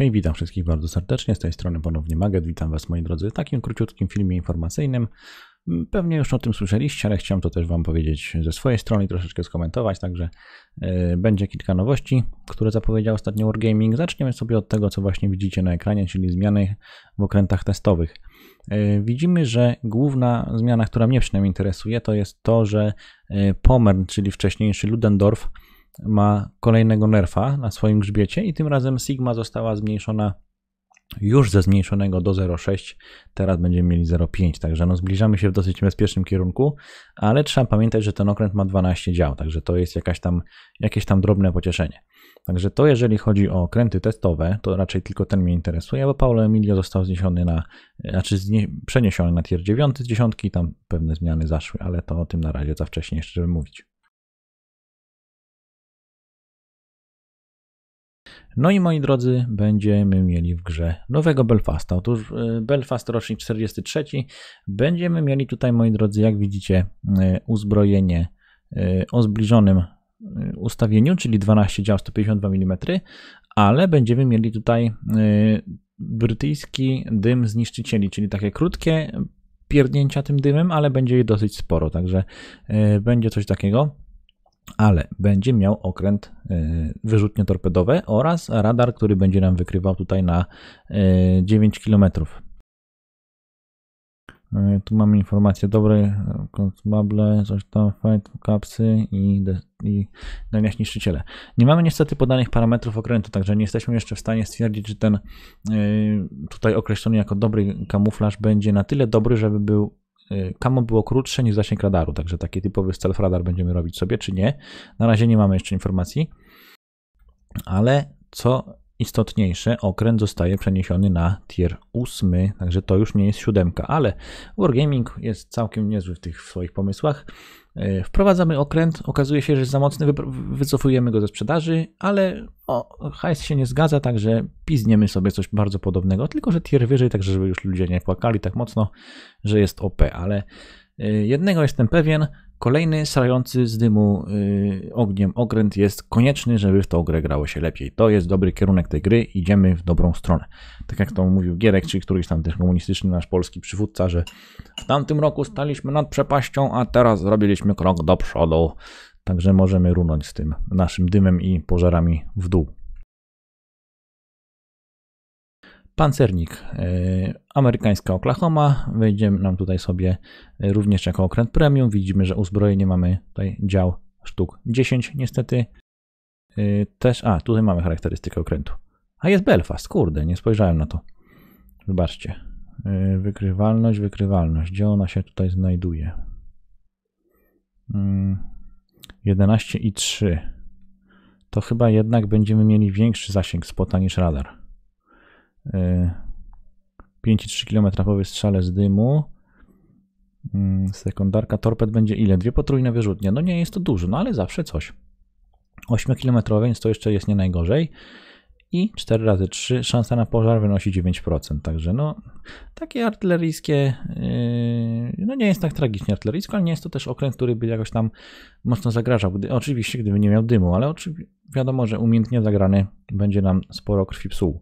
Hej, witam wszystkich bardzo serdecznie, z tej strony ponownie Maget, witam Was moi drodzy w takim króciutkim filmie informacyjnym. Mm, pewnie już o tym słyszeliście, ale chciałem to też Wam powiedzieć ze swojej strony i troszeczkę skomentować, także yy, będzie kilka nowości, które zapowiedział ostatnio Wargaming. Zaczniemy sobie od tego, co właśnie widzicie na ekranie, czyli zmiany w okrętach testowych. Yy, widzimy, że główna zmiana, która mnie przynajmniej interesuje, to jest to, że e, Pomern, czyli wcześniejszy Ludendorff, ma kolejnego nerfa na swoim grzbiecie i tym razem sigma została zmniejszona już ze zmniejszonego do 0,6, teraz będziemy mieli 0,5, także no zbliżamy się w dosyć bezpiecznym kierunku, ale trzeba pamiętać, że ten okręt ma 12 dział, także to jest jakaś tam, jakieś tam drobne pocieszenie. Także to jeżeli chodzi o okręty testowe, to raczej tylko ten mnie interesuje, bo Paulo Emilio został zniesiony na, znaczy znie, przeniesiony na tier 9 z dziesiątki, tam pewne zmiany zaszły, ale to o tym na razie za wcześnie jeszcze, żeby mówić. No i moi drodzy, będziemy mieli w grze nowego Belfasta. Otóż y, Belfast rocznik 43. Będziemy mieli tutaj, moi drodzy, jak widzicie, y, uzbrojenie y, o zbliżonym ustawieniu, czyli 12 dział 152 mm, ale będziemy mieli tutaj brytyjski dym zniszczycieli, czyli takie krótkie pierdnięcia tym dymem, ale będzie je dosyć sporo, także będzie coś takiego ale będzie miał okręt e, wyrzutnie torpedowe oraz radar, który będzie nam wykrywał tutaj na 9 e, km. E, tu mamy informacje dobre, konsumable, coś tam, fight, kapsy i, i niszczyciele. Nie mamy niestety podanych parametrów okrętu, także nie jesteśmy jeszcze w stanie stwierdzić, czy ten tutaj określony jako dobry kamuflaż będzie na tyle dobry, żeby był Y, Kamo było krótsze niż zasięg radaru, także taki typowy self-radar będziemy robić sobie, czy nie. Na razie nie mamy jeszcze informacji, ale co istotniejsze, okręt zostaje przeniesiony na tier 8, także to już nie jest siódemka, ale Wargaming jest całkiem niezły w tych swoich pomysłach. E, wprowadzamy okręt, okazuje się, że jest za mocny, wycofujemy go ze sprzedaży, ale o, hajs się nie zgadza, także pizniemy sobie coś bardzo podobnego, tylko że tier wyżej, także żeby już ludzie nie płakali tak mocno, że jest OP, ale e, jednego jestem pewien, Kolejny srający z dymu y, ogniem okręt jest konieczny, żeby w tą grę grało się lepiej. To jest dobry kierunek tej gry, idziemy w dobrą stronę. Tak jak to mówił Gierek, czy któryś tam też komunistyczny nasz polski przywódca, że w tamtym roku staliśmy nad przepaścią, a teraz zrobiliśmy krok do przodu. Także możemy runąć z tym naszym dymem i pożarami w dół. Pancernik, e, amerykańska Oklahoma, wejdzie nam tutaj sobie e, również jako okręt premium. Widzimy, że uzbrojenie mamy tutaj dział sztuk 10 niestety. E, też, a tutaj mamy charakterystykę okrętu. A jest Belfast, kurde, nie spojrzałem na to. Wybaczcie. Wykrywalność, wykrywalność. Gdzie ona się tutaj znajduje? 11 mm, i 3. To chyba jednak będziemy mieli większy zasięg spota niż radar. 5,3 km strzale z dymu. Mm, sekundarka torped będzie ile? Dwie potrójne wyrzutnie. No nie jest to dużo, no ale zawsze coś. 8 km, więc to jeszcze jest nie najgorzej. I 4 razy 3 szansa na pożar wynosi 9%. Także no takie artyleryjskie, yy, no nie jest tak tragicznie artyleryjsko, ale nie jest to też okręt, który by jakoś tam mocno zagrażał. Gdy, oczywiście, gdyby nie miał dymu, ale oczywiście wiadomo, że umiejętnie zagrany będzie nam sporo krwi psuł.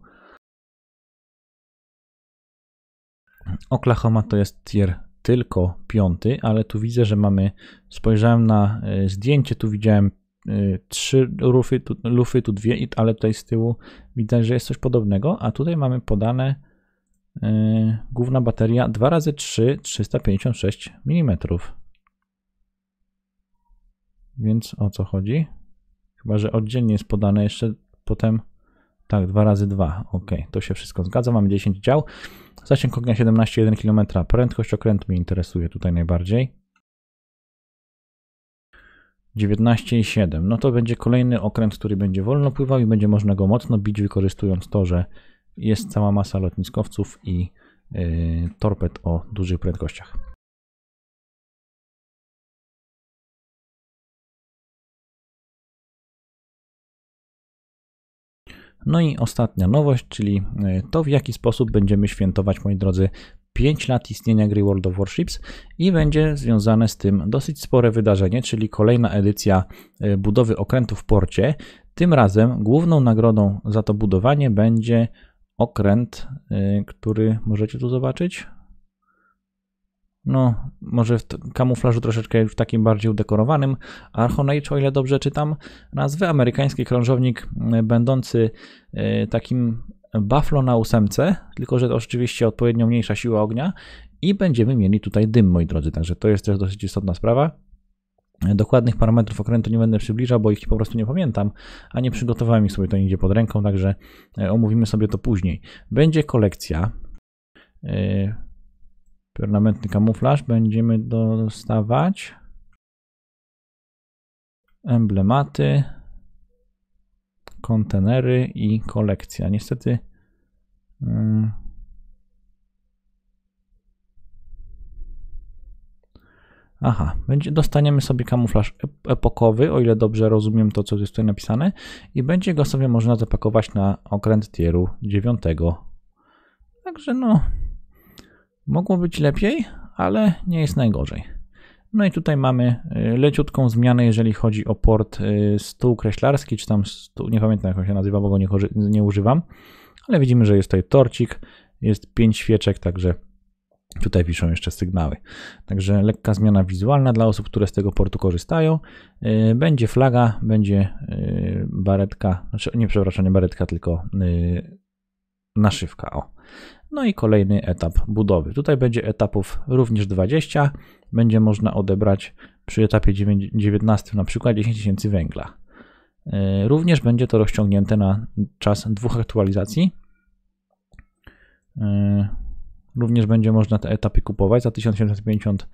Oklahoma to jest tier tylko piąty, ale tu widzę, że mamy, spojrzałem na e, zdjęcie, tu widziałem e, trzy rufy, tu, lufy, tu dwie, ale tutaj z tyłu widać, że jest coś podobnego, a tutaj mamy podane yy, e, główna bateria 2x3 356 mm. Więc o co chodzi? Chyba, że oddzielnie jest podane jeszcze potem tak, 2 razy 2. Ok, to się wszystko zgadza. Mamy 10 dział. Zasięg ognia 17,1 km. Prędkość okrętu mnie interesuje tutaj najbardziej. 19,7. No to będzie kolejny okręt, który będzie wolno pływał i będzie można go mocno bić, wykorzystując to, że jest cała masa lotniskowców i yy, torped o dużych prędkościach. No i ostatnia nowość, czyli e, to w jaki sposób będziemy świętować, moi drodzy, 5 lat istnienia gry World of Warships i będzie związane z tym dosyć spore wydarzenie, czyli kolejna edycja e, budowy okrętu w porcie. Tym razem główną nagrodą za to budowanie będzie okręt, e, który możecie tu zobaczyć no może w kamuflażu troszeczkę już takim bardziej udekorowanym. Archon Age, o ile dobrze czytam nazwę, amerykański krążownik e, będący e, takim buffalo na ósemce, tylko że to oczywiście odpowiednio mniejsza siła ognia i będziemy mieli tutaj dym, moi drodzy, także to jest też dosyć istotna sprawa. E, dokładnych parametrów okrętu nie będę przybliżał, bo ich po prostu nie pamiętam, a nie przygotowałem ich sobie to nigdzie pod ręką, także omówimy sobie to później. Będzie kolekcja. Permanentny kamuflaż będziemy dostawać. Emblematy, kontenery i kolekcja. Niestety. Mm, aha, będzie, dostaniemy sobie kamuflaż epokowy, o ile dobrze rozumiem to, co jest tutaj napisane, i będzie go sobie można zapakować na okręt tieru 9. Także no, Mogło być lepiej, ale nie jest najgorzej. No i tutaj mamy y, leciutką zmianę, jeżeli chodzi o port y, stół kreślarski, czy tam stół, nie pamiętam jak on się nazywa, bo go nie, nie używam, ale widzimy, że jest tutaj torcik, jest pięć świeczek, także Tutaj piszą jeszcze sygnały. Także lekka zmiana wizualna dla osób, które z tego portu korzystają. Y, będzie flaga, będzie baretka, znaczy nie przepraszam, nie baretka, tylko naszywka. O. No i kolejny etap budowy. Tutaj będzie etapów również 20. Będzie można odebrać przy etapie 19 na przykład 10 tysięcy węgla. Y, również będzie to rozciągnięte na czas dwóch aktualizacji. Y, również będzie można te etapy kupować za 1750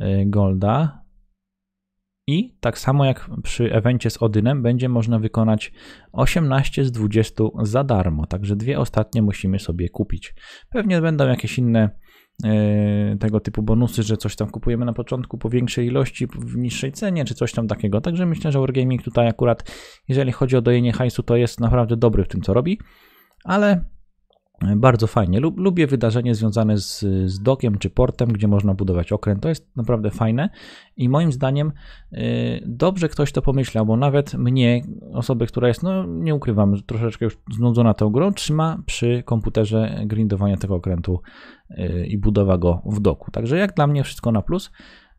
y, golda. I tak samo jak przy evencie z Odynem, będzie można wykonać 18 z 20 za darmo. Także dwie ostatnie musimy sobie kupić. Pewnie będą jakieś inne e, tego typu bonusy, że coś tam kupujemy na początku po większej ilości, w niższej cenie, czy coś tam takiego. Także myślę, że Wargaming tutaj akurat, jeżeli chodzi o dojenie hajsu, to jest naprawdę dobry w tym, co robi, ale bardzo fajnie. Lubię wydarzenie związane z, z dokiem czy portem, gdzie można budować okręt. To jest naprawdę fajne i moim zdaniem y, dobrze ktoś to pomyślał, bo nawet mnie, osobę, która jest, no nie ukrywam, troszeczkę już znudzona tą grą, trzyma przy komputerze grindowania tego okrętu y, i budowa go w doku. Także jak dla mnie wszystko na plus.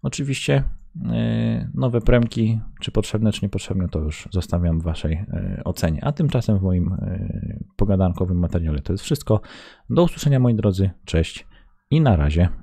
Oczywiście E, nowe premki, czy potrzebne, czy niepotrzebne, to już zostawiam w Waszej e, ocenie. A tymczasem w moim e, pogadankowym materiale to jest wszystko. Do usłyszenia moi drodzy, cześć i na razie.